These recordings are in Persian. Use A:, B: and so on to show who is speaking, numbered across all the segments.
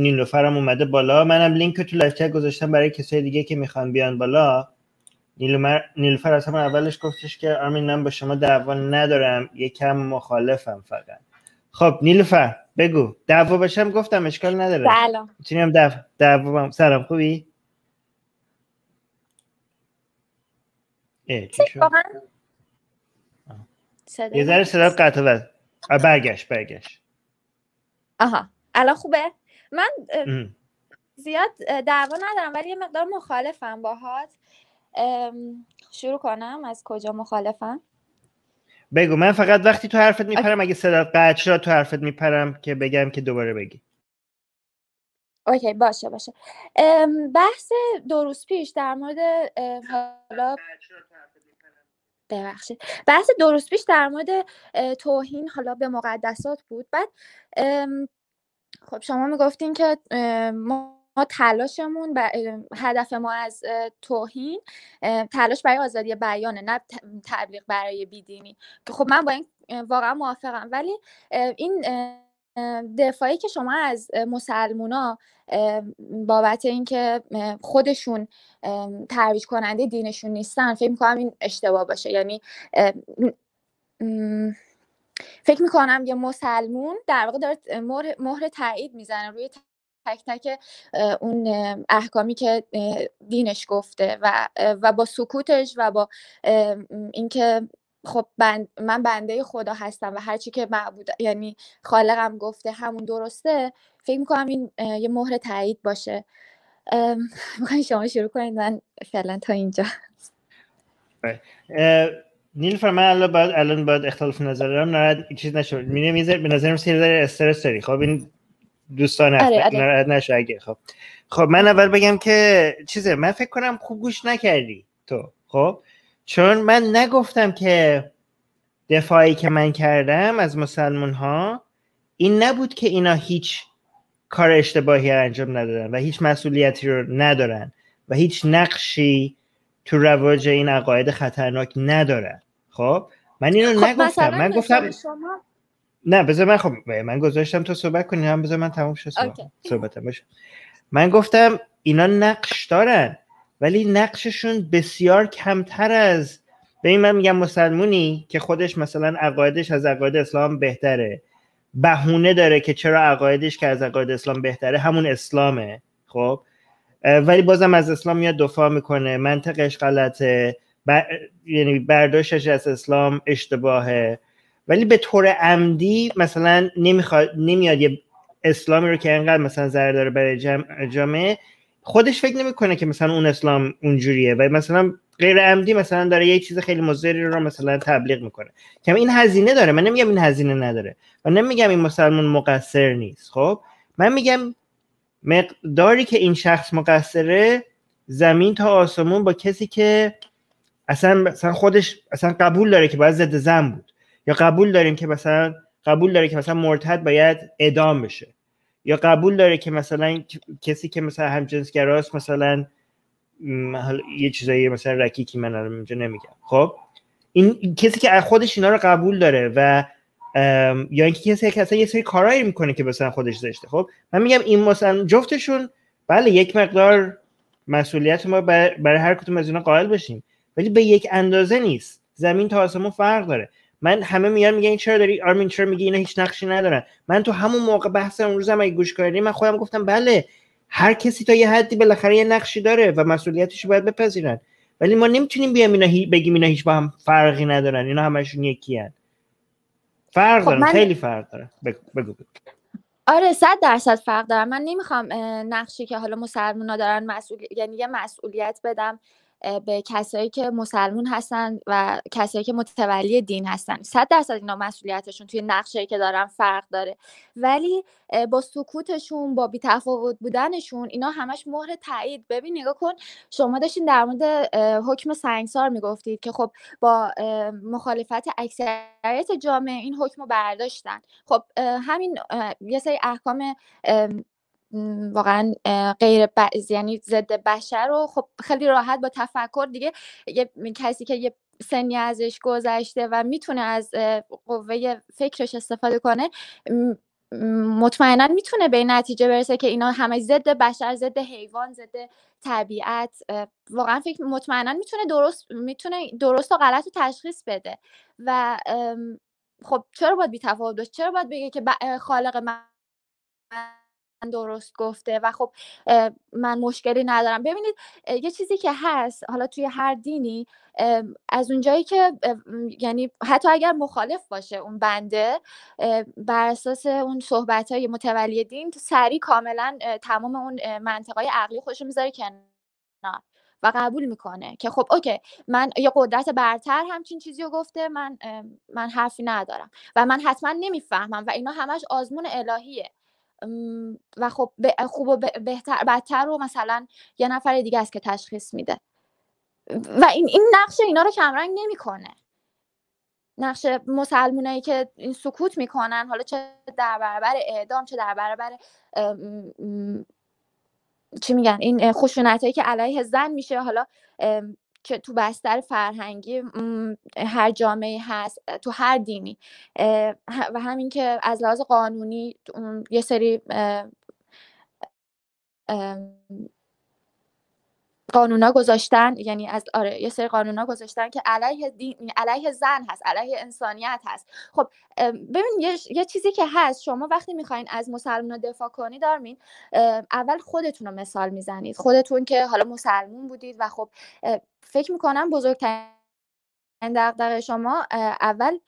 A: نیلوفرم اومده بالا منم لینک رو تو لایو چت گذاشتم برای کسای دیگه که میخوان بیان بالا نیلوفر نیلوفر از اولش گفتش که آرمین من با شما دعوا ندارم یکم مخالفم فقط خب نیلوفر بگو دعوا باشم گفتم اشکال نداره سلام دعوا سلام خوبی یه ذره صدا قطع برگشت برگشت
B: آها الان خوبه من زیاد دعوا ندارم ولی یه مقدار مخالفم باهات شروع کنم از کجا مخالفم
A: بگو من فقط وقتی تو حرفت میپرم اگه صدات قطع شد تو حرفت میپرم که بگم که دوباره بگی
B: اوکی باشه باشه بحث دو روز پیش در مورد حالا ببخشید بحث دو روز پیش در مورد توهین حالا به مقدسات بود بعد خب شما میگفتین که ما تلاشمون هدف ما از توهین تلاش برای آزادی بیانه نه تبلیغ برای بیدینی که خب من با این واقعا موافقم ولی این دفاعی که شما از مسلمونا بابت اینکه خودشون ترویج کننده دینشون نیستن فکر میکنم این اشتباه باشه یعنی فکر میکنم یه مسلمون در واقع داره مهر, مهر تایید میزنه روی تک تک اون احکامی که دینش گفته و و با سکوتش و با اینکه خب من بنده خدا هستم و چی که معبود یعنی خالقم گفته همون درسته فکر میکنم این یه مهر تایید باشه میخواین شما شروع کنید من فعلا تا اینجا
A: بله. نیل فرمان الان باید الان اختلاف نظر دارم نرد چیز نشه می به نظر من یه استرس داری خب این دوستان ناراحت نشه اگه خب خب من اول بگم که چیزه من فکر کنم خوب گوش نکردی تو خب چون من نگفتم که دفاعی که من کردم از مسلمون ها این نبود که اینا هیچ کار اشتباهی انجام ندادن و هیچ مسئولیتی رو ندارن و هیچ نقشی تو رواج این عقاید خطرناک نداره خب من اینو خب نگفتم من گفتم نه بذار من خب من گذاشتم تو صحبت کنی هم بذار من تموم شد صحبتم باشه من گفتم اینا نقش دارن ولی نقششون بسیار کمتر از به این من میگم مسلمونی که خودش مثلا عقایدش از عقاید اسلام بهتره بهونه داره که چرا عقایدش که از عقاید اسلام بهتره همون اسلامه خب ولی بازم از اسلام میاد دفاع میکنه منطقش غلطه بر... یعنی برداشتش از اسلام اشتباهه ولی به طور عمدی مثلا نمیخواد نمیاد یه اسلامی رو که انقدر مثلا ضرر داره برای جامعه خودش فکر نمیکنه که مثلا اون اسلام اونجوریه و مثلا غیر عمدی مثلا داره یه چیز خیلی مضری رو مثلا تبلیغ میکنه که این هزینه داره من نمیگم این هزینه نداره و نمیگم این مسلمان مقصر نیست خب من میگم مقداری که این شخص مقصره زمین تا آسمون با کسی که اصلا خودش اصلا قبول داره که باید ضد زن بود یا قبول داریم که مثلا قبول داره که مثلا مرتد باید اعدام بشه یا قبول داره که مثلا کسی که مثلا همجنسگراست مثلا یه چیزایی مثلا که من اینجا نمیگم خب این کسی که خودش اینا رو قبول داره و یا اینکه کسی کسی یه سری کارایی میکنه که مثلا خودش زشته خب من میگم این مثلا جفتشون بله یک مقدار مسئولیت ما برای بر هر کدوم از اینا قائل بشیم ولی به یک اندازه نیست زمین تا آسمون فرق داره من همه میان میگن چرا داری آرمین چرا میگی اینا هیچ نقشی ندارن من تو همون موقع بحث اون روزم هم اگه گوش کردی من خودم گفتم بله هر کسی تا یه حدی بالاخره یه نقشی داره و مسئولیتش باید بپذیرن ولی ما نمیتونیم بیام اینا بگیم اینا هیچ با هم فرقی ندارن اینا همشون یکی هن. فرق خب خیلی فرق داره بگو بگو,
B: آره صد درصد فرق دارم من نمیخوام نقشی که حالا مسلمونا دارن مسئول... یعنی یه مسئولیت بدم به کسایی که مسلمون هستن و کسایی که متولی دین هستن صد درصد اینا مسئولیتشون توی نقشه که دارن فرق داره ولی با سکوتشون با بیتفاوت بودنشون اینا همش مهر تایید ببین نگاه کن شما داشتین در مورد حکم سنگسار میگفتید که خب با مخالفت اکثریت جامعه این حکم رو برداشتن خب همین یه سری احکام واقعا غیر ب... یعنی ضد بشر رو خب خیلی راحت با تفکر دیگه کسی که یه سنی ازش گذشته و میتونه از قوه فکرش استفاده کنه مطمئنا میتونه به نتیجه برسه که اینا همه ضد بشر ضد حیوان ضد طبیعت واقعا فکر مطمئنا میتونه درست میتونه درست و غلط رو تشخیص بده و خب چرا باید بیتفاوت باشه چرا باید بگه که خالق من درست گفته و خب من مشکلی ندارم ببینید یه چیزی که هست حالا توی هر دینی از اونجایی که یعنی حتی اگر مخالف باشه اون بنده بر اساس اون صحبت های متولی دین سریع کاملا تمام اون منطقه عقلی خودش میذاره کنار و قبول میکنه که خب اوکی من یه قدرت برتر همچین چیزی رو گفته من من حرفی ندارم و من حتما نمیفهمم و اینا همش آزمون الهیه و خب خوب و بهتر بدتر رو مثلا یه نفر دیگه است که تشخیص میده و این این نقش اینا رو کمرنگ نمیکنه نقش مسلمونایی که این سکوت میکنن حالا چه در برابر اعدام چه در برابر چی میگن این خشونت که علیه زن میشه حالا که تو بستر فرهنگی هر جامعه هست تو هر دینی و همین که از لحاظ قانونی یه سری قانونا گذاشتن یعنی از آره یه سری قانونا گذاشتن که علیه دین یعنی علیه زن هست علیه انسانیت هست خب ببین یه،, یه, چیزی که هست شما وقتی میخواین از مسلمان دفاع کنید دارمین اول خودتون رو مثال میزنید خودتون که حالا مسلمون بودید و خب فکر میکنم بزرگترین دغدغه شما اول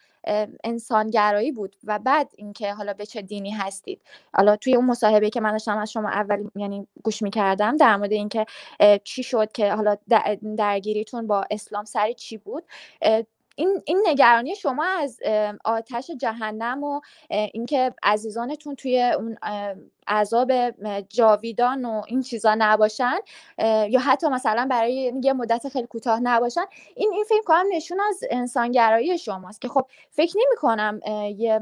B: انسانگرایی بود و بعد اینکه حالا به چه دینی هستید حالا توی اون مصاحبه که من داشتم از شما اول یعنی گوش کردم در مورد اینکه چی شد که حالا درگیریتون با اسلام سر چی بود این, این نگرانی شما از آتش جهنم و اینکه عزیزانتون توی اون عذاب جاویدان و این چیزا نباشن یا حتی مثلا برای یه مدت خیلی کوتاه نباشن این این فیلم کنم نشون از انسانگرایی شماست که خب فکر نمی کنم یه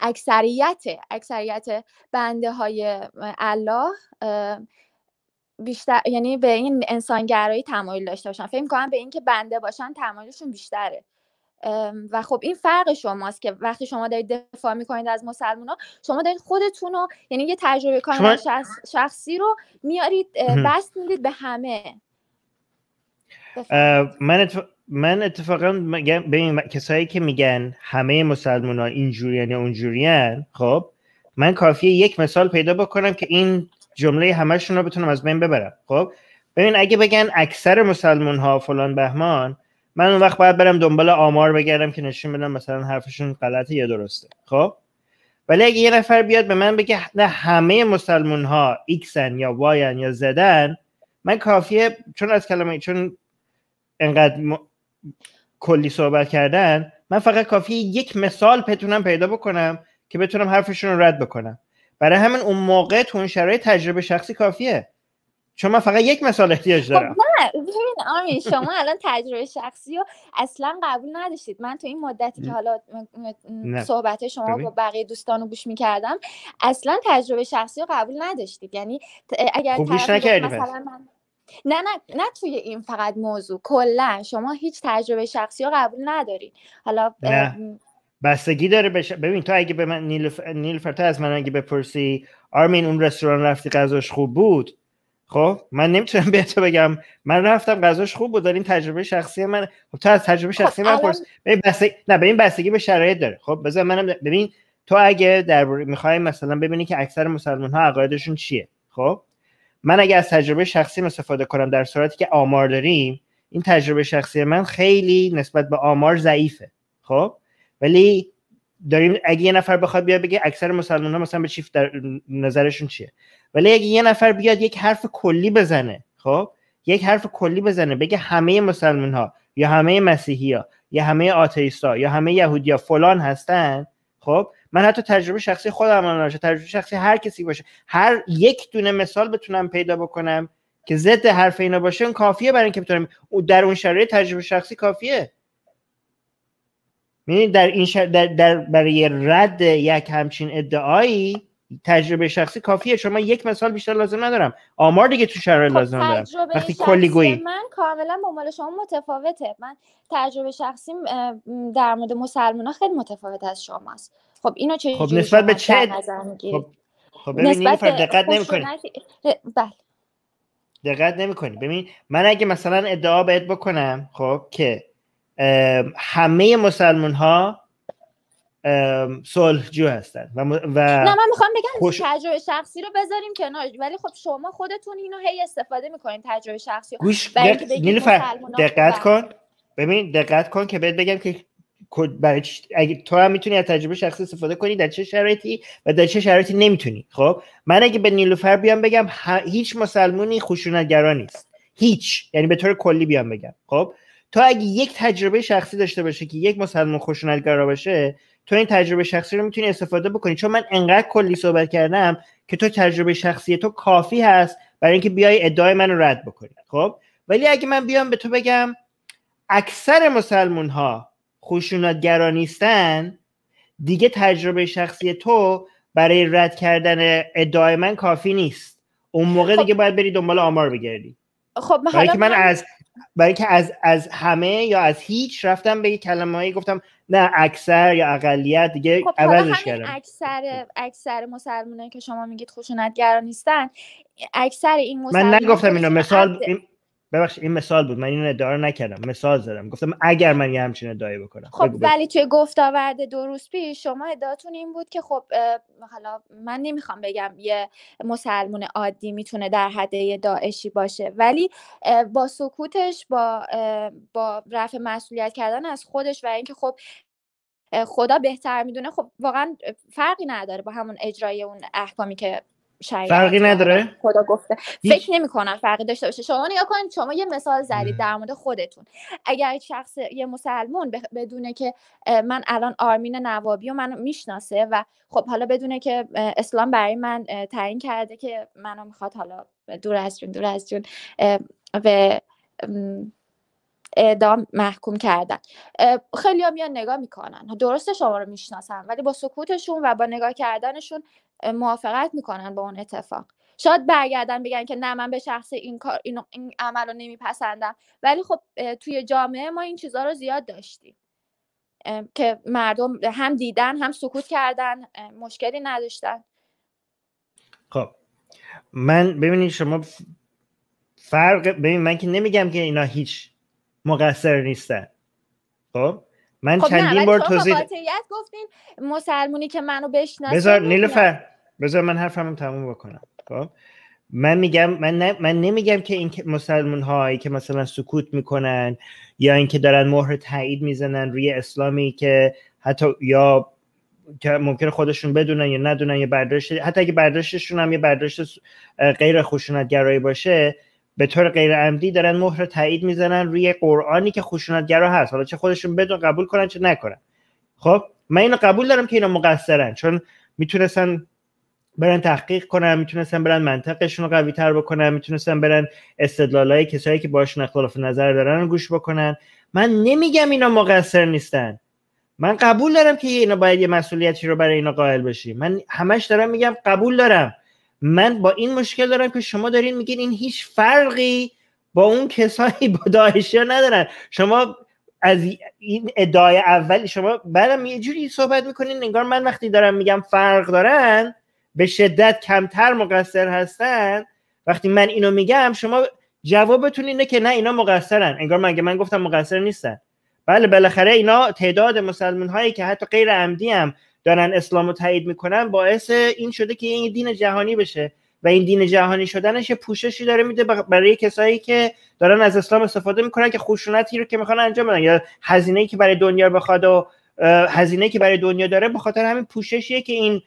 B: اکثریت اکثریت بنده های الله بیشتر یعنی به این انسانگرایی تمایل داشته باشن فکر کنم به اینکه بنده باشن تمایلشون بیشتره و خب این فرق شماست که وقتی شما دارید دفاع میکنید از مسلمان ها شما دارید خودتون رو یعنی یه تجربه کنید شخصی رو میارید بست میدید به همه
A: من, اتف... من اتفاقا کسایی که میگن همه مسلمان ها اینجوری یعنی اونجوری خب من کافیه یک مثال پیدا بکنم که این جمله همشون رو بتونم از بین ببرم خب ببین اگه بگن اکثر مسلمون ها فلان بهمان من اون وقت باید برم دنبال آمار بگردم که نشون بدم مثلا حرفشون غلطه یا درسته خب ولی اگه یه نفر بیاد به من بگه نه همه مسلمون ها ایکسن یا واین یا زدن من کافیه چون از کلمه چون انقدر کلی صحبت کردن من فقط کافیه یک مثال بتونم پیدا بکنم که بتونم حرفشون رو رد بکنم برای همین اون موقع تو اون شرایط تجربه شخصی کافیه چون من فقط یک مثال احتیاج خب، دارم
B: نه ببین آمین شما الان تجربه شخصی رو اصلا قبول نداشتید من تو این مدتی که حالا صحبت شما با بقیه دوستان رو گوش میکردم اصلا تجربه شخصی رو قبول نداشتید یعنی اگر خب، مثلا من... نه نه نه توی این فقط موضوع کلا شما هیچ تجربه شخصی رو قبول ندارید حالا
A: بستگی داره بش... ببین تو اگه به من نیل نیلفرته از من اگه بپرسی آرمین اون رستوران رفتی غذاش خوب بود خب من نمیتونم به تو بگم من رفتم غذاش خوب بود این تجربه شخصی من خب تو از تجربه خب، شخصی من پرس ببین بستگی... نه ببین بستگی به شرایط داره خب بذار منم ببین تو اگه در میخوای مثلا ببینی که اکثر مسلمان ها عقایدشون چیه خب من اگه از تجربه شخصی استفاده کنم در صورتی که آمار داریم این تجربه شخصی من خیلی نسبت به آمار ضعیفه خب ولی داریم اگه یه نفر بخواد بیاد بگه اکثر مسلمان ها مثلا به چیف در نظرشون چیه ولی اگه یه نفر بیاد یک حرف کلی بزنه خب یک حرف کلی بزنه بگه همه مسلمان ها یا همه مسیحی ها یا همه ها یا همه یهودیا فلان هستن خب من حتی تجربه شخصی خودم نداشت تجربه شخصی هر کسی باشه هر یک دونه مثال بتونم پیدا بکنم که ضد حرف اینا باشه اون کافیه برای اینکه بتونم در اون شرایط تجربه شخصی کافیه میدونید در این در... در برای رد یک همچین ادعایی تجربه شخصی کافیه شما من یک مثال بیشتر لازم ندارم آمار دیگه تو شرایط خب، لازم دارم وقتی کلی گویی من
B: کاملا با مال شما متفاوته من تجربه شخصی در مورد مسلمان ها خیلی متفاوت از شماست خب اینو چه خب نسبت به چه خب,
A: خب نسبت دقت نمی‌کنی بله دقت نمی‌کنی ببین من اگه مثلا ادعا بهت بکنم خب که همه مسلمان ها صلحجو هستن و, نه من میخوام بگم تجربه
B: شخصی رو بذاریم کنار ولی خب شما خودتون اینو هی استفاده میکنین تجربه شخصی گوش دقت کن
A: ببین دقت کن که بهت بگم که برای اگه تو هم میتونی از تجربه شخصی استفاده کنی در چه شرایطی و در چه شرایطی نمیتونی خب من اگه به نیلوفر بیام بگم هیچ مسلمونی خوشونتگرا نیست هیچ یعنی به طور کلی بیام بگم خب تو اگه یک تجربه شخصی داشته باشه که یک مسلمان خشونتگرا باشه تو این تجربه شخصی رو میتونی استفاده بکنی چون من انقدر کلی صحبت کردم که تو تجربه شخصی تو کافی هست برای اینکه بیای ادعای من رد بکنی خب ولی اگه من بیام به تو بگم اکثر مسلمون ها خشونتگرا نیستن دیگه تجربه شخصی تو برای رد کردن ادعای من کافی نیست اون موقع خب. دیگه باید بری دنبال آمار بگردی
B: خب من از
A: برای از از همه یا از هیچ رفتم به هایی گفتم نه اکثر یا اقلیت دیگه خب عوضش کردم
B: اکثر اکثر مسلمانایی که شما میگید خشونتگرا نیستن اکثر این مسلمان من نگفتم اینو مثال
A: ببخشید این مثال بود من این ادعا نکردم مثال زدم گفتم اگر من یه همچین ادعای بکنم خب ولی
B: توی گفتاورد دو روز پیش شما ادعاتون این بود که خب حالا من نمیخوام بگم یه مسلمون عادی میتونه در حد یه داعشی باشه ولی با سکوتش با با رفع مسئولیت کردن از خودش و اینکه خب خدا بهتر میدونه خب واقعا فرقی نداره با همون اجرای اون احکامی که شاید فرقی نداره خدا گفته فکر نمی کنم فرقی داشته باشه شما نگاه کنید شما یه مثال زدید در مورد خودتون اگر شخص یه مسلمون بدونه که من الان آرمین نوابی و من میشناسه و خب حالا بدونه که اسلام برای من تعیین کرده که منو میخواد حالا دور از جون دور از جون به اعدام محکوم کردن خیلی ها میان نگاه میکنن درسته شما رو میشناسن ولی با سکوتشون و با نگاه کردنشون موافقت میکنن با اون اتفاق شاید برگردن بگن که نه من به شخص این کار این عمل رو نمیپسندم ولی خب توی جامعه ما این چیزها رو زیاد داشتیم که مردم هم دیدن هم سکوت کردن مشکلی نداشتن
A: خب من ببینید شما فرق ببین من که نمیگم که اینا هیچ مقصر نیستن خب من خب، چندین بار توضیح
B: گفتین مسلمونی که منو بشناسه بذار نیلوفر
A: بذار من حرفمو تموم بکنم خب من میگم من, من نمیگم که این مسلمان هایی که مثلا سکوت میکنن یا اینکه دارن مهر تایید میزنن روی اسلامی که حتی یا که ممکن خودشون بدونن یا ندونن یا برداشت حتی اگه برداشتشون هم یه برداشت غیر خشونتگرایی باشه به طور غیر عمدی دارن مهر تایید میزنن روی قرآنی که خشونتگرا هست حالا چه خودشون بدون قبول کنن چه نکنن خب من اینو قبول دارم که اینا مقصرن چون میتونستن برن تحقیق کنن میتونستن برن منطقشون رو قوی تر بکنن میتونستن برن استدلالای کسایی که باشون اختلاف نظر دارن رو گوش بکنن من نمیگم اینا مقصر نیستن من قبول دارم که اینا باید یه مسئولیتی رو برای اینا قائل بشی من همش دارم میگم قبول دارم من با این مشکل دارم که شما دارین میگین این هیچ فرقی با اون کسایی با داعشی ندارن شما از این ادعای اول شما بعدم یه جوری صحبت میکنین انگار من وقتی دارم میگم فرق دارن به شدت کمتر مقصر هستن وقتی من اینو میگم شما جوابتون اینه که نه اینا مقصرن انگار من گفتم مقصر نیستن بله بالاخره اینا تعداد مسلمان هایی که حتی غیر عمدی هم دارن اسلام رو تایید میکنن باعث این شده که این دین جهانی بشه و این دین جهانی شدنش پوششی داره میده برای کسایی که دارن از اسلام استفاده میکنن که خوشونتی رو که میخوان انجام بدن یا هزینه که برای دنیا بخواد و هزینه که برای دنیا داره به خاطر همین پوششیه که این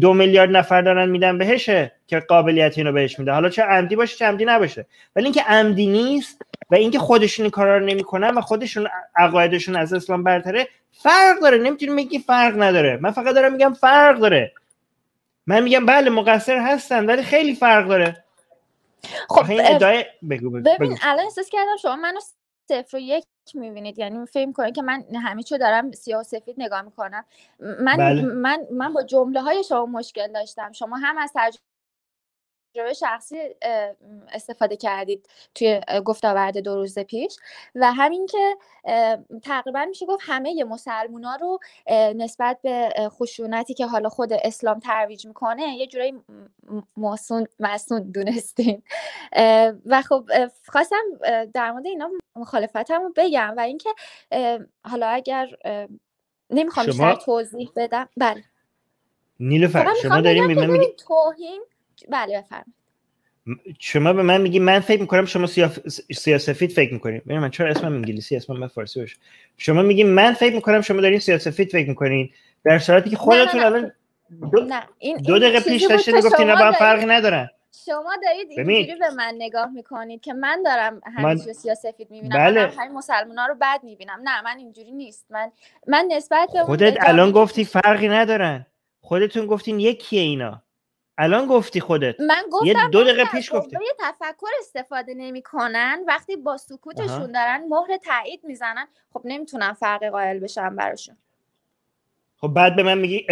A: دو میلیارد نفر دارن میدن بهشه که قابلیت اینو بهش میده حالا چه عمدی باشه چه عمدی نباشه ولی اینکه عمدی نیست و اینکه خودشون این کارا رو نمیکنن و خودشون عقایدشون از اسلام برتره فرق داره نمیتونی بگی فرق نداره من فقط دارم میگم فرق داره من میگم بله مقصر هستن ولی خیلی فرق داره خب این بگو ببین
B: الان احساس کردم شما منو صفر و یک میبینید یعنی فکر کنید که من همه دارم سیاه و سفید نگاه میکنم من بله. من من با جمله های شما مشکل داشتم شما هم از تجربه شخصی استفاده کردید توی گفتاورد دو روز پیش و همین که تقریبا میشه گفت همه مسلمونا رو نسبت به خشونتی که حالا خود اسلام ترویج میکنه یه جورایی مسون دونستین و خب خواستم در مورد اینا مخالفتم رو بگم و اینکه حالا اگر نمیخوام شما... توضیح بدم بله
A: نیلوفر شما داریم به میگی
B: توهین بله بفرمایید
A: شما به من میگی من فکر میکنم شما سیاف... سیاسفید فکر میکنید ببین من چرا اسمم انگلیسی اسمم من فارسی باشه شما میگی من فکر میکنم شما دارین سیاسفید فکر میکنین در صورتی که خودتون الان دو,
B: دو دقیقه پیش داشته گفتین نه با فرقی ندارن شما دارید اینجوری به من نگاه میکنید که من دارم همیشه من... سیاسفید میبینم بله. من مسلمان ها رو بد میبینم نه من اینجوری نیست من من نسبت به خودت الان
A: گفتی فرقی ندارن خودتون گفتین یکیه اینا الان گفتی خودت من گفتم یه دو دقیقه پیش گفتم
B: یه تفکر استفاده نمیکنن وقتی با سکوتشون دارن مهر تایید میزنن خب نمیتونم فرق قائل بشم براشون
A: خب بعد به من میگی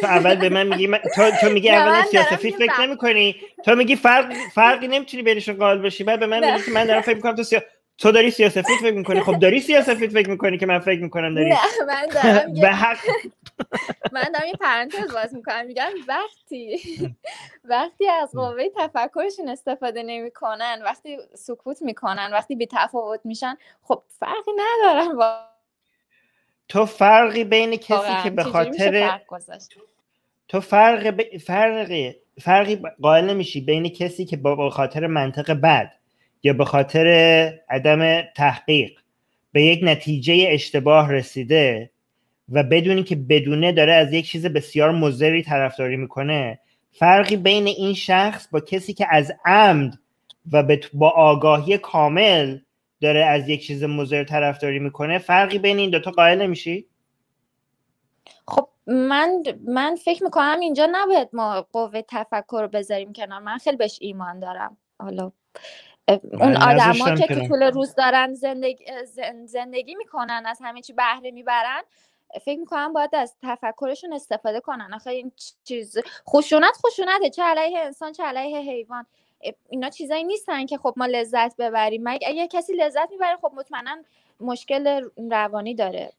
A: تو اول به من میگی تو, تو میگی اول سیاسفی فکر نمیکنی تو میگی فرق فرقی نمیتونی بینشون قائل بشی بعد به من میگی که من دارم فکر میکنم تو تو داری سیاسفید فکر میکنی خب داری فیت فکر میکنی که من فکر میکنم داری نه من دارم به حق
B: من دارم این پرانتز باز میکنم میگم وقتی وقتی از قوه تفکرشون استفاده نمیکنن وقتی سکوت میکنن وقتی تفاوت میشن خب فرقی ندارم
A: تو فرقی بین کسی که به خاطر تو فرق فرقی فرقی قائل نمیشی بین کسی که به خاطر منطق بد یا به خاطر عدم تحقیق به یک نتیجه اشتباه رسیده و بدونی که بدونه داره از یک چیز بسیار مزری طرفداری میکنه فرقی بین این شخص با کسی که از عمد و با آگاهی کامل داره از یک چیز مضر طرفداری میکنه فرقی بین این دوتا قائل نمیشی
B: خب من من فکر میکنم اینجا نباید ما قوه تفکر رو بذاریم کنار من خیلی بهش ایمان دارم حالا اون ها که تو طول روز دارن زندگی, زندگی میکنن از همه چی بهره میبرن فکر میکنم باید از تفکرشون استفاده کنن آخه این چیز خشونت خشونته چه علیه انسان چه علیه حیوان اینا چیزایی نیستن که خب ما لذت ببریم مگه کسی لذت میبره خب مطمئنا مشکل روانی داره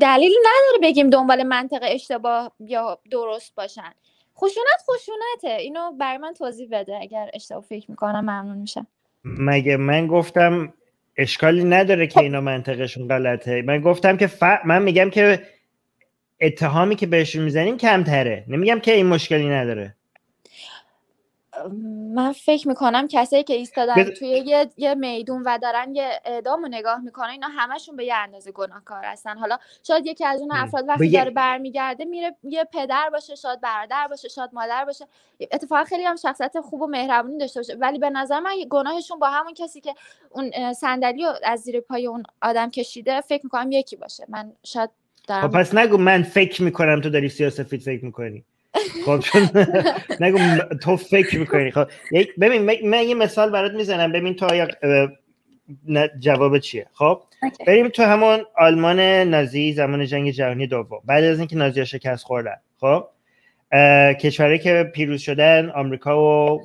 B: دلیل نداره بگیم دنبال منطق اشتباه یا درست باشن خشونت خشونته اینو برای من توضیح بده اگر اشتباه فکر میکنم ممنون میشم
A: مگه من گفتم اشکالی نداره که خب. اینا منطقشون غلطه من گفتم که ف... من میگم که اتهامی که بهشون میزنیم کمتره نمیگم که این مشکلی نداره
B: من فکر میکنم کسایی که ایستادن توی یه, یه میدون و دارن یه اعدام رو نگاه میکنن اینا همشون به یه اندازه گناهکار هستن حالا شاید یکی از اون افراد وقتی داره برمیگرده میره یه پدر باشه شاید برادر باشه شاید مادر باشه اتفاقا خیلی هم شخصیت خوب و مهربونی داشته باشه ولی به نظر من گناهشون با همون کسی که اون صندلی رو از زیر پای اون آدم کشیده فکر میکنم یکی باشه من شاید خب، پس
A: نگو من فکر میکنم تو داری سیاسفید فکر میکنی خب چون نگو تو فکر میکنی خب ببین من یه مثال برات میزنم ببین تو جواب چیه خب بریم تو همون آلمان نازی زمان جنگ جهانی دوم بعد از اینکه نازی شکست خوردن خب کشوری که پیروز شدن آمریکا و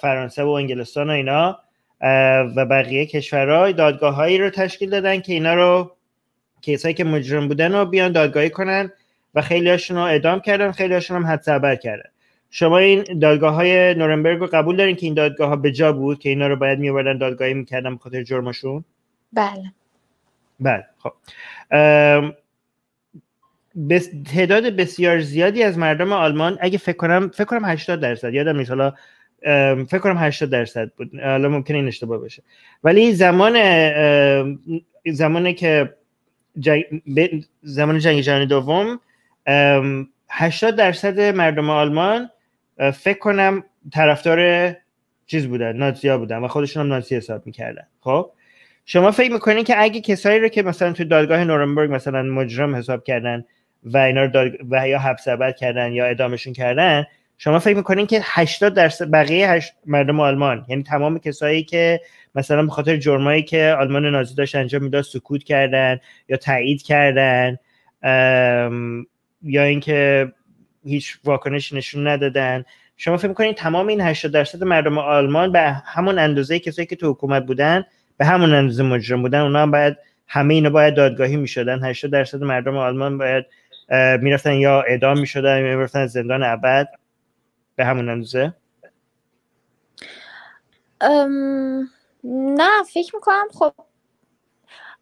A: فرانسه و انگلستان و اینا و بقیه کشورها دادگاه رو تشکیل دادن که اینا رو کسایی که مجرم بودن رو بیان دادگاهی کنن و خیلی هاشون رو اعدام کردن خیلی هاشون هم حد سبر کردن شما این دادگاه های نورنبرگ رو قبول دارین که این دادگاه ها به جا بود که اینا رو باید میوردن دادگاهی میکردن بخاطر جرمشون بله بله خب بس تعداد بسیار زیادی از مردم آلمان اگه فکر کنم فکر کنم 80 درصد یادم نیست حالا فکر کنم 80 درصد بود حالا ممکنه این اشتباه باشه ولی زمان زمانی که جنگ... زمان جنگ جهانی دوم 80 درصد مردم آلمان فکر کنم طرفدار چیز بودن نازیا بودن و خودشون هم نازی حساب میکردن خب شما فکر میکنین که اگه کسایی رو که مثلا تو دادگاه نورنبرگ مثلا مجرم حساب کردن و اینا رو دادگ... و یا حبس ابد کردن یا اعدامشون کردن شما فکر میکنین که 80 درصد بقیه مردم آلمان یعنی تمام کسایی که مثلا به خاطر جرمایی که آلمان نازی داشت انجام میداد سکوت کردن یا تایید کردن یا اینکه هیچ واکنشی نشون ندادن شما فکر میکنید تمام این 80 درصد مردم آلمان به همون اندازه کسایی که تو حکومت بودن به همون اندازه مجرم بودن اونا هم باید همه اینا باید دادگاهی میشدن 80 درصد مردم آلمان باید میرفتن یا اعدام میشدن یا میرفتن زندان ابد به همون اندازه
B: ام... نه فکر میکنم خب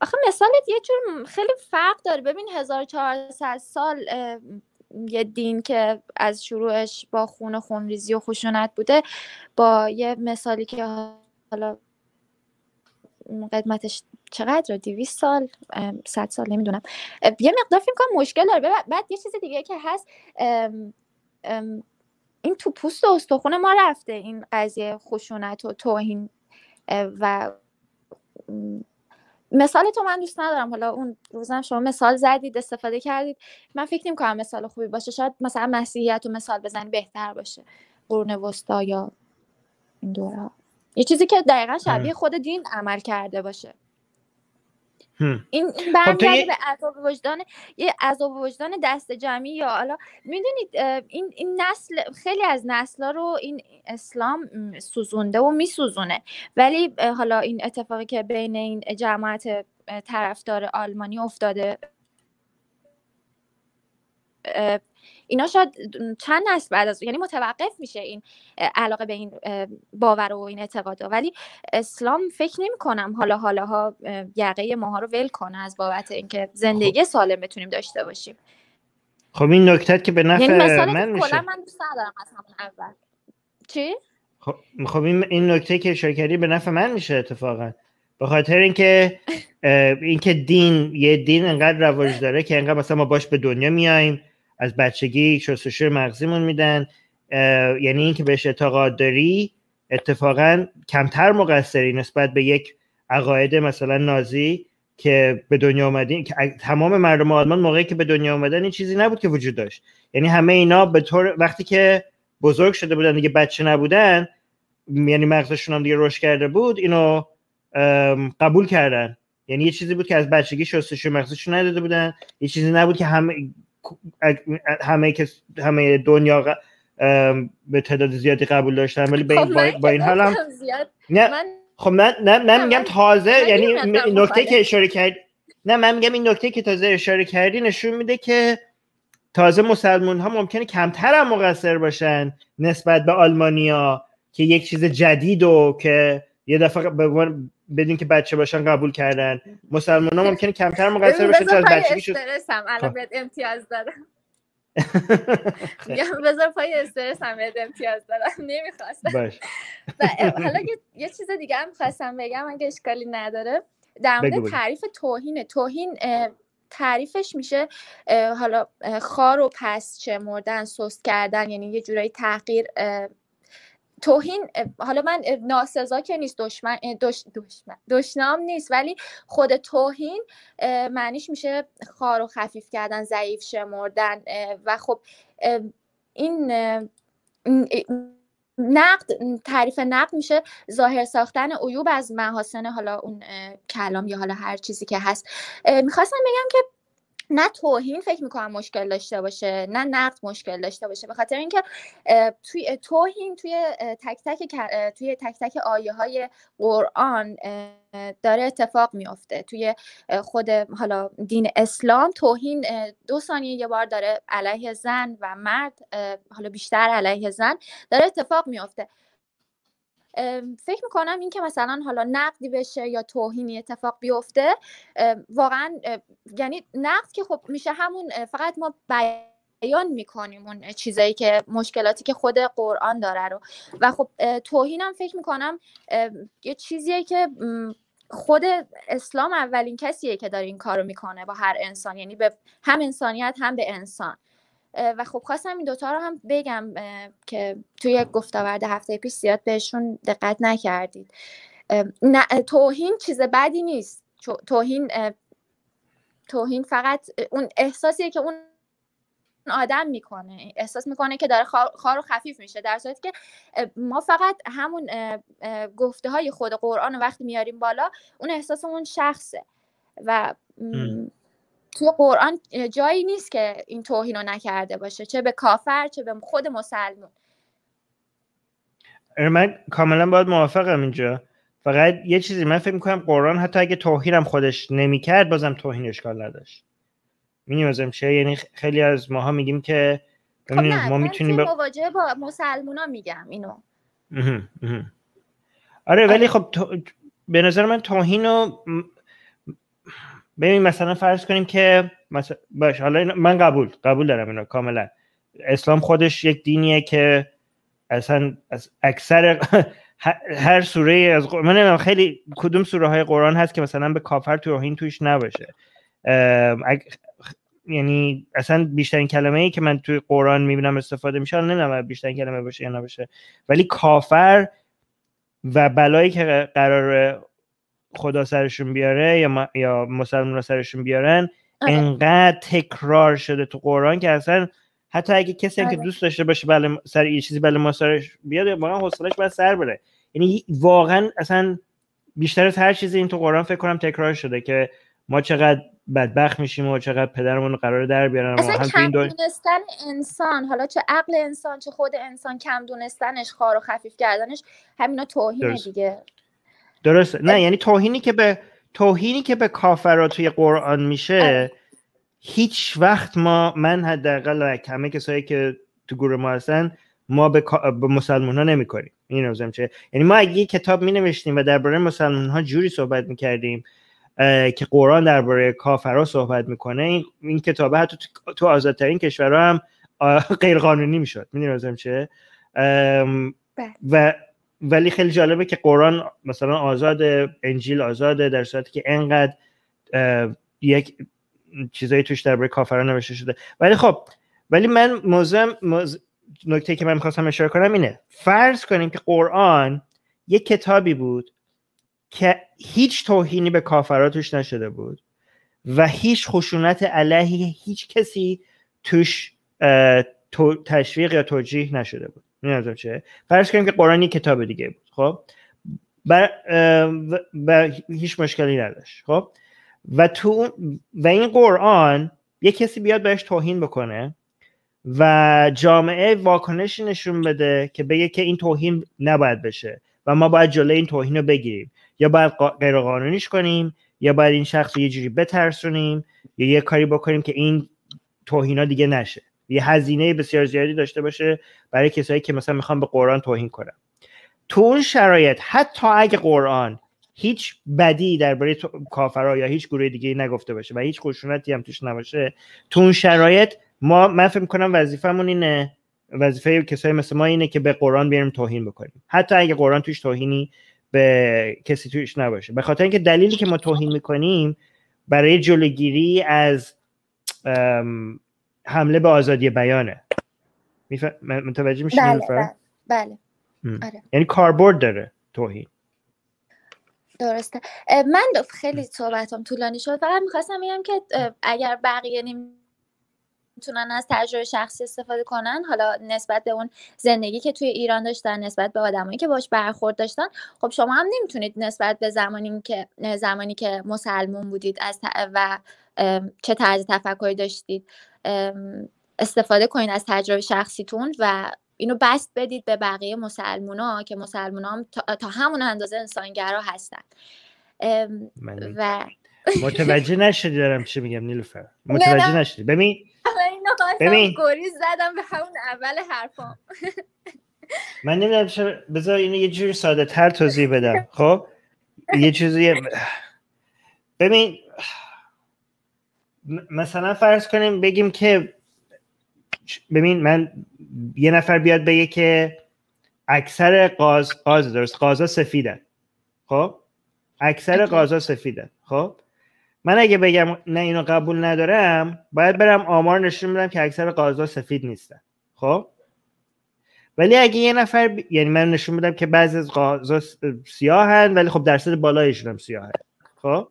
B: آخه مثالت یه جور خیلی فرق داره ببین 1400 سال یه دین که از شروعش با خون خونریزی و خشونت بوده با یه مثالی که حالا قدمتش چقدر 200 سال 100 سال نمیدونم یه مقدار که کنم مشکل داره بعد یه چیز دیگه که هست این تو پوست و استخون ما رفته این قضیه خشونت و توهین و مثال تو من دوست ندارم حالا اون روزم شما مثال زدید استفاده کردید من فکر نمی کنم مثال خوبی باشه شاید مثلا مسیحیت و مثال بزنی بهتر باشه قرون وسطا یا این دوره یه چیزی که دقیقا آره. شبیه خود دین عمل کرده باشه این، این خب برمیگرده به عذاب وجدان یه عذاب وجدان دست جمعی یا حالا میدونید این, این نسل خیلی از نسلا رو این اسلام سوزونده و میسوزونه ولی حالا این اتفاقی که بین این جماعت طرفدار آلمانی افتاده اینا شاید چند نسل بعد از یعنی متوقف میشه این علاقه به این باور و این اعتقاد ولی اسلام فکر نمی کنم حالا حالا ها یقه ماها رو ول کنه از بابت اینکه زندگی خب. سالم بتونیم داشته باشیم
A: خب این نکتت که به نفع یعنی من میشه
B: من دوست ندارم از همون اول چی
A: خب, خب این این نکته که اشاره به نفع من میشه اتفاقا به خاطر اینکه اینکه دین یه دین انقدر رواج داره که انقدر مثلا ما باش به دنیا میایم از بچگی شستشوی مغزیمون میدن یعنی اینکه بهش اعتقاد داری اتفاقا کمتر مقصری نسبت به یک عقاید مثلا نازی که به دنیا اومدین که تمام مردم آلمان موقعی که به دنیا اومدن این چیزی نبود که وجود داشت یعنی همه اینا به طور وقتی که بزرگ شده بودن دیگه بچه نبودن یعنی مغزشون هم دیگه روش کرده بود اینو قبول کردن یعنی یه چیزی بود که از بچگی شستشو مغزشون نداده بودن یه چیزی نبود که همه همه که همه دنیا به تعداد زیادی قبول داشتن ولی به این خب، با, این حال هم نه خب من نه من میگم تازه یعنی نکته که اشاره کرد نه من میگم این نکته که تازه اشاره کردی نشون میده که تازه مسلمون ها ممکنه کمتر هم مقصر باشن نسبت به آلمانیا که یک چیز جدید و که یه دفعه بدین که بچه باشن قبول کردن مسلمان ها ممکنه کمتر مقصر باشه از پای استرس استرسم الان بهت
B: امتیاز دارم
A: میگم
B: بذار پای استرس هم بهت امتیاز دارم نمیخواستم حالا یه چیز دیگه هم خواستم بگم اگه اشکالی نداره در مورد تعریف توهینه توهین تعریفش میشه حالا خار و پس چه مردن سست کردن یعنی یه جورایی تغییر توهین حالا من ناسزا که نیست دشمن دش... دشمن دشنام نیست ولی خود توهین معنیش میشه خار و خفیف کردن ضعیف شمردن و خب این نقد تعریف نقد میشه ظاهر ساختن عیوب از محاسن حالا اون کلام یا حالا هر چیزی که هست میخواستم بگم که نه توهین فکر میکنم مشکل داشته باشه نه نقد مشکل داشته باشه به خاطر اینکه توی توهین توی تک تک توی تک تک آیه های قرآن داره اتفاق میافته توی خود حالا دین اسلام توهین دو ثانیه یه بار داره علیه زن و مرد حالا بیشتر علیه زن داره اتفاق میافته فکر میکنم این که مثلا حالا نقدی بشه یا توهینی اتفاق بیفته واقعا یعنی نقد که خب میشه همون فقط ما بیان میکنیم اون چیزایی که مشکلاتی که خود قرآن داره رو و خب توهینم فکر میکنم یه چیزیه که خود اسلام اولین کسیه که داره این کارو میکنه با هر انسان یعنی به هم انسانیت هم به انسان و خب خواستم این دوتا رو هم بگم که توی یک هفته پیش زیاد بهشون دقت نکردید توهین چیز بدی نیست توهین توهین فقط اون احساسیه که اون آدم میکنه احساس میکنه که داره خار و خفیف میشه در صورتی که ما فقط همون گفته های خود قرآن وقتی میاریم بالا اون احساس اون شخصه و توی قرآن جایی نیست که این توهین رو نکرده باشه چه به کافر چه به خود مسلمون
A: من کاملا باید موافقم اینجا فقط یه چیزی من فکر میکنم قرآن حتی اگه توهینم خودش نمیکرد بازم توهین اشکال نداشت میدونیم چه یعنی خیلی از ماها میگیم که خب نه، ما میتونیم با...
B: مواجهه با مسلمونا میگم اینو
A: اه آره ولی آره. خب به نظر من توهین رو ببین مثلا فرض کنیم که مثلا باش حالا من قبول قبول دارم اینو کاملا اسلام خودش یک دینیه که اصلا از اکثر هر سوره از من خیلی کدوم سوره های قرآن هست که مثلا به کافر تو روحین توش نباشه یعنی اصلا بیشترین کلمه ای که من توی قرآن میبینم استفاده میشه نمیدونم بیشترین کلمه باشه یا نباشه ولی کافر و بلایی که قرار خدا سرشون بیاره یا, یا مسلمان رو سرشون بیارن آه. انقدر تکرار شده تو قرآن که اصلا حتی اگه کسی که آره. دوست داشته باشه بله سر یه چیزی بله ما سرش بیاد واقعا حوصله‌اش باید سر بره یعنی واقعا اصلا بیشتر از هر چیزی این تو قرآن فکر کنم تکرار شده که ما چقدر بدبخت میشیم و چقدر پدرمون قرار در بیارن اصلا
B: دونستن انسان حالا چه عقل انسان چه خود انسان کم دونستنش خار و خفیف کردنش همینا توهین دیگه
A: درسته نه یعنی توهینی که به توهینی که به کافرا توی قرآن میشه هیچ وقت ما من حداقل همه کسایی که تو گروه ما هستن ما به, به مسلمان ها نمی کنیم این روزم چه یعنی ما اگه کتاب می نوشتیم و درباره مسلمان ها جوری صحبت می کردیم که قرآن درباره کافرا صحبت میکنه این, این حتی تو, تو آزادترین کشور هم غیر قانونی میشد چه بله. و ولی خیلی جالبه که قرآن مثلا آزاده انجیل آزاده در صورتی که انقدر یک چیزایی توش درباره کافران نوشته شده ولی خب ولی من موضوع نکته که من میخواستم اشاره کنم اینه فرض کنیم که قرآن یک کتابی بود که هیچ توهینی به کافران توش نشده بود و هیچ خشونت علیه هیچ کسی توش تشویق یا توجیه نشده بود نمیدونم چه فرض کنیم که قرآن یک کتاب دیگه بود خب و هیچ مشکلی نداشت خب و تو و این قرآن یه کسی بیاد بهش توهین بکنه و جامعه واکنشی نشون بده که بگه که این توهین نباید بشه و ما باید جلوی این توهین رو بگیریم یا باید غیر قانونیش کنیم یا باید این شخص رو یه جوری بترسونیم یا یه کاری بکنیم که این ها دیگه نشه یه هزینه بسیار زیادی داشته باشه برای کسایی که مثلا میخوان به قرآن توهین کنن تو اون شرایط حتی اگه قرآن هیچ بدی درباره کافرا یا هیچ گروه دیگه نگفته باشه و هیچ خشونتی هم توش نباشه تو اون شرایط ما من فکر کنم وظیفمون اینه وظیفه کسایی مثل ما اینه که به قرآن بیاریم توهین بکنیم حتی اگه قرآن توش توهینی به کسی توش نباشه به خاطر اینکه دلیلی که ما توهین میکنیم برای جلوگیری از حمله به آزادی بیانه میف... متوجه میشین بله،, بله, بله بله, آره. یعنی کاربرد داره توهین
B: درسته من خیلی صحبتم طولانی شد فقط میخواستم بگم که اگر بقیه میتونن از تجربه شخصی استفاده کنن حالا نسبت به اون زندگی که توی ایران داشتن نسبت به آدمایی که باش برخورد داشتن خب شما هم نمیتونید نسبت به زمانی که زمانی که مسلمون بودید از و چه طرز تفکری داشتید استفاده کنید از تجربه شخصیتون و اینو بست بدید به بقیه مسلمونا که مسلمونا هم تا, همون اندازه انسانگرا هستن و
A: متوجه نشدی دارم چی میگم نیلوفر متوجه نشدی ببین
B: ببین گریز زدم به همون اول حرفام
A: من نمیدونم چرا بذار اینو یه جوری ساده تر توضیح بدم خب یه چیزی ببین مثلا فرض کنیم بگیم که ببین من یه نفر بیاد بگه که اکثر قاز قاز درست قازا سفیدن خب اکثر قازا سفیدن خب من اگه بگم نه اینو قبول ندارم باید برم آمار نشون بدم که اکثر قازا سفید نیستن خب ولی اگه یه نفر یعنی من نشون بدم که بعضی از سیاه سیاهن ولی خب درصد بالایشون هم سیاهه خب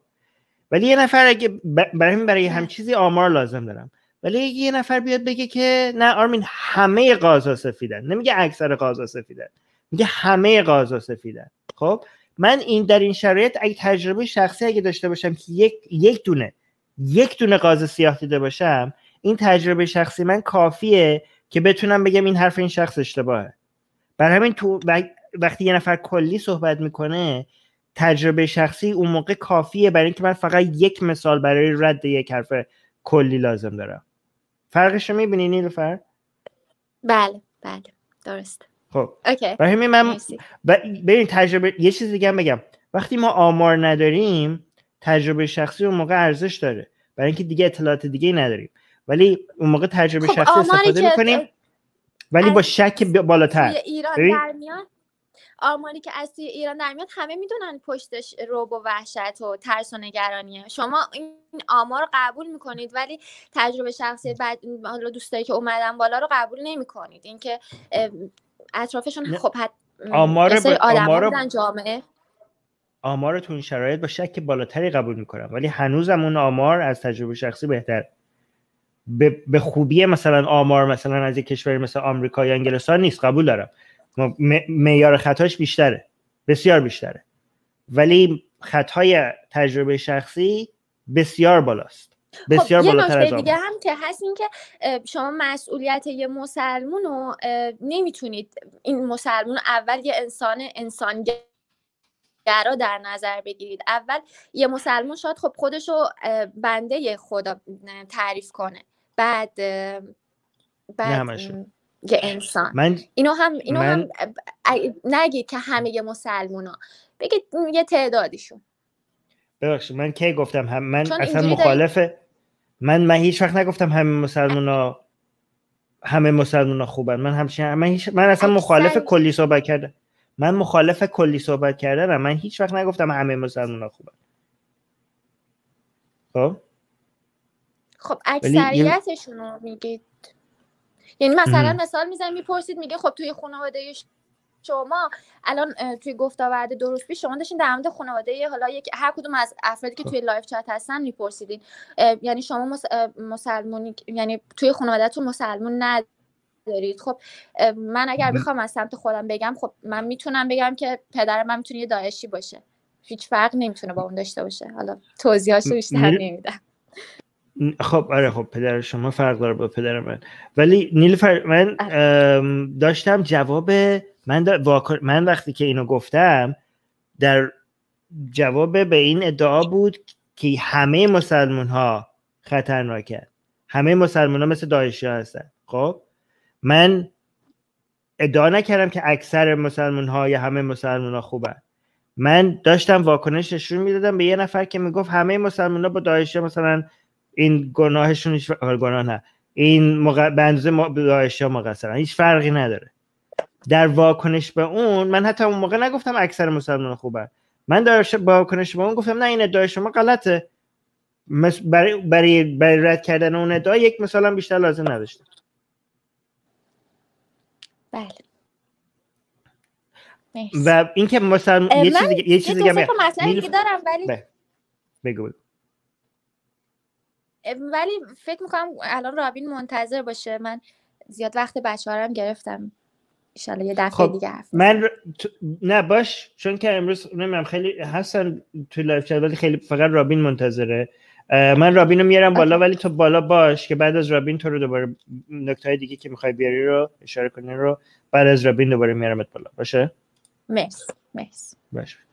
A: ولی یه نفر اگه برای برای هم چیزی آمار لازم دارم ولی یه نفر بیاد بگه که نه آرمین همه قازا سفیدن نمیگه اکثر قازا سفیدن میگه همه قازا سفیدن خب من این در این شرایط اگه تجربه شخصی اگه داشته باشم که یک یک دونه یک دونه قاز سیاه دیده باشم این تجربه شخصی من کافیه که بتونم بگم این حرف این شخص اشتباهه برای همین تو وقتی یه نفر کلی صحبت میکنه تجربه شخصی اون موقع کافیه برای اینکه من فقط یک مثال برای رد یک حرف کلی لازم دارم فرقش رو میبینی نیلوفر
B: بله بله درست
A: خب اوکی. من ب... تجربه یه چیز دیگه بگم وقتی ما آمار نداریم تجربه شخصی اون موقع ارزش داره برای اینکه دیگه اطلاعات دیگه نداریم ولی اون موقع تجربه خب شخصی استفاده میکنیم ولی با شک بالاتر ایران
B: آماری که از ایران در میاد همه میدونن پشتش روب و وحشت و ترس و نگرانیه شما این آمار رو قبول میکنید ولی تجربه شخصی بعد دوستایی که اومدن بالا رو قبول نمیکنید اینکه اطرافشون خب حت... آمار ب... آمار... جامعه
A: آمار تو این شرایط با شک بالاتری قبول میکنم ولی هنوزم اون آمار از تجربه شخصی بهتر به خوبی مثلا آمار مثلا از یک کشوری مثل آمریکا یا انگلستان نیست قبول دارم معیار خطاش بیشتره بسیار بیشتره ولی خطای تجربه شخصی بسیار بالاست خب، بسیار خب یه نکته دیگه هم
B: که هست این که شما مسئولیت یه مسلمون رو نمیتونید این مسلمون اول یه انسان انسان در نظر بگیرید اول یه مسلمون شاید خب خودش رو بنده خدا تعریف کنه بعد بعد یه انسان من اینو هم اینو من... هم نگید که همه مسلمونا بگید یه تعدادیشون
A: ببخشید من کی گفتم هم من اصلا مخالفه من من هیچ وقت نگفتم همه مسلمونا همه مسلمونا خوبن من همچنین من, هیچ... من اصلا مخالف اصلا... کلی صحبت کردم من مخالف کلی صحبت کردم من هیچ وقت نگفتم همه مسلمونا خوبن خب
B: خب اکثریتشون رو میگید یعنی مثلا مثال میزنم میپرسید میگه خب توی خانواده شما الان توی گفت آورده درست پیش شما داشتین در مورد خانواده حالا یک هر کدوم از افرادی که خب. توی لایف چت هستن میپرسیدین یعنی شما مس... مسلمونی یعنی توی تو مسلمون ندارید خب من اگر بخوام از سمت خودم بگم خب من میتونم بگم که پدر من میتونه یه داعشی باشه هیچ فرق نمیتونه با اون داشته باشه حالا توضیحاشو بیشتر نمیدم
A: خب آره خب پدر شما فرق داره با پدر من ولی فر من آره. داشتم جواب من, من وقتی که اینو گفتم در جواب به این ادعا بود که همه مسلمان ها خطرناکن همه مسلمان ها مثل داعشی ها هستن خب من ادعا نکردم که اکثر مسلمان ها یا همه مسلمان ها خوبن من داشتم واکنش نشون میدادم به یه نفر که میگفت همه مسلمان ها با داعش مثلا این گناهشون هیچ آره، گناه نه این مق... به اندازه مقصرن هیچ فرقی نداره در واکنش به اون من حتی اون موقع نگفتم اکثر مسلمان خوبه من در واکنش به اون گفتم نه این ادعای شما غلطه برای, برای, برای رد کردن اون ادعا یک مثال بیشتر لازم نداشته.
B: بله و اینکه مثلا یه چیز دیگه یه چیز دیگه, ولی بله. بگو بگو ولی فکر میکنم الان رابین منتظر باشه من زیاد وقت بچه گرفتم
A: ایشالا یه دفعه خب، دیگه من نه باش چون که امروز نمیم خیلی هستن توی لایف چت ولی خیلی فقط رابین منتظره من رابین رو میارم بالا ولی تو بالا باش که بعد از رابین تو رو دوباره نکته دیگه که میخوای بیاری رو اشاره کنی رو بعد از رابین دوباره میارمت بالا باشه مرسی مرسی باشه